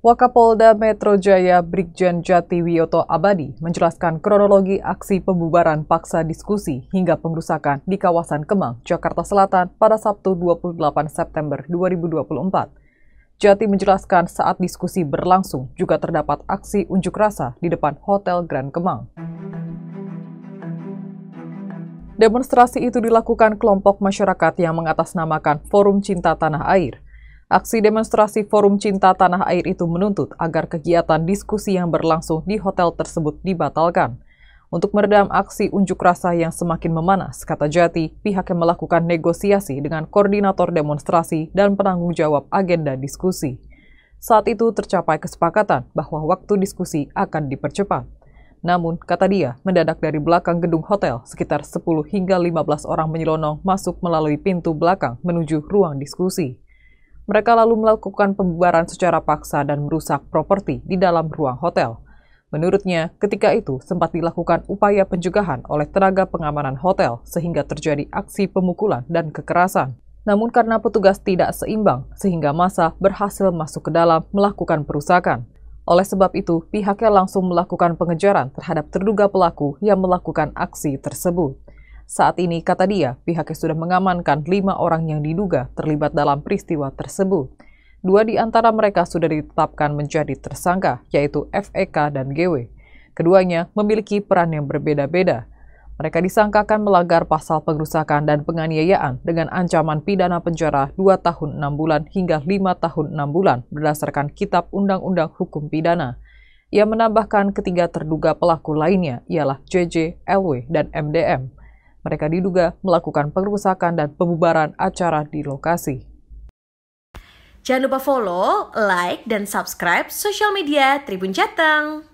Wakapolda Metro Jaya Brigjen Jati Wiyoto Abadi menjelaskan kronologi aksi pembubaran paksa diskusi hingga pengrusakan di kawasan Kemang, Jakarta Selatan pada Sabtu 28 September 2024. Jati menjelaskan saat diskusi berlangsung juga terdapat aksi unjuk rasa di depan Hotel Grand Kemang. Demonstrasi itu dilakukan kelompok masyarakat yang mengatasnamakan Forum Cinta Tanah Air. Aksi demonstrasi Forum Cinta Tanah Air itu menuntut agar kegiatan diskusi yang berlangsung di hotel tersebut dibatalkan. Untuk meredam aksi unjuk rasa yang semakin memanas, kata Jati, pihak yang melakukan negosiasi dengan koordinator demonstrasi dan penanggung jawab agenda diskusi. Saat itu tercapai kesepakatan bahwa waktu diskusi akan dipercepat. Namun, kata dia, mendadak dari belakang gedung hotel, sekitar 10 hingga 15 orang menyelonong masuk melalui pintu belakang menuju ruang diskusi. Mereka lalu melakukan pembubaran secara paksa dan merusak properti di dalam ruang hotel. Menurutnya, ketika itu sempat dilakukan upaya pencegahan oleh tenaga pengamanan hotel sehingga terjadi aksi pemukulan dan kekerasan. Namun karena petugas tidak seimbang, sehingga massa berhasil masuk ke dalam melakukan perusakan. Oleh sebab itu, pihaknya langsung melakukan pengejaran terhadap terduga pelaku yang melakukan aksi tersebut. Saat ini, kata dia, pihaknya sudah mengamankan lima orang yang diduga terlibat dalam peristiwa tersebut. Dua di antara mereka sudah ditetapkan menjadi tersangka, yaitu FEK dan GW. Keduanya memiliki peran yang berbeda-beda. Mereka disangkakan melanggar pasal pengrusakan dan penganiayaan dengan ancaman pidana penjara 2 tahun 6 bulan hingga 5 tahun 6 bulan berdasarkan Kitab Undang-Undang Hukum Pidana. Ia menambahkan ketiga terduga pelaku lainnya ialah JJ, LW, dan MDM. Mereka diduga melakukan perusakan dan pembubaran acara di lokasi. Jangan lupa follow, like, dan subscribe sosial media Tribun Jateng.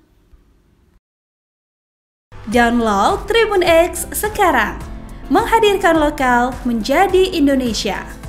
Download Tribun X sekarang. Menghadirkan lokal menjadi Indonesia.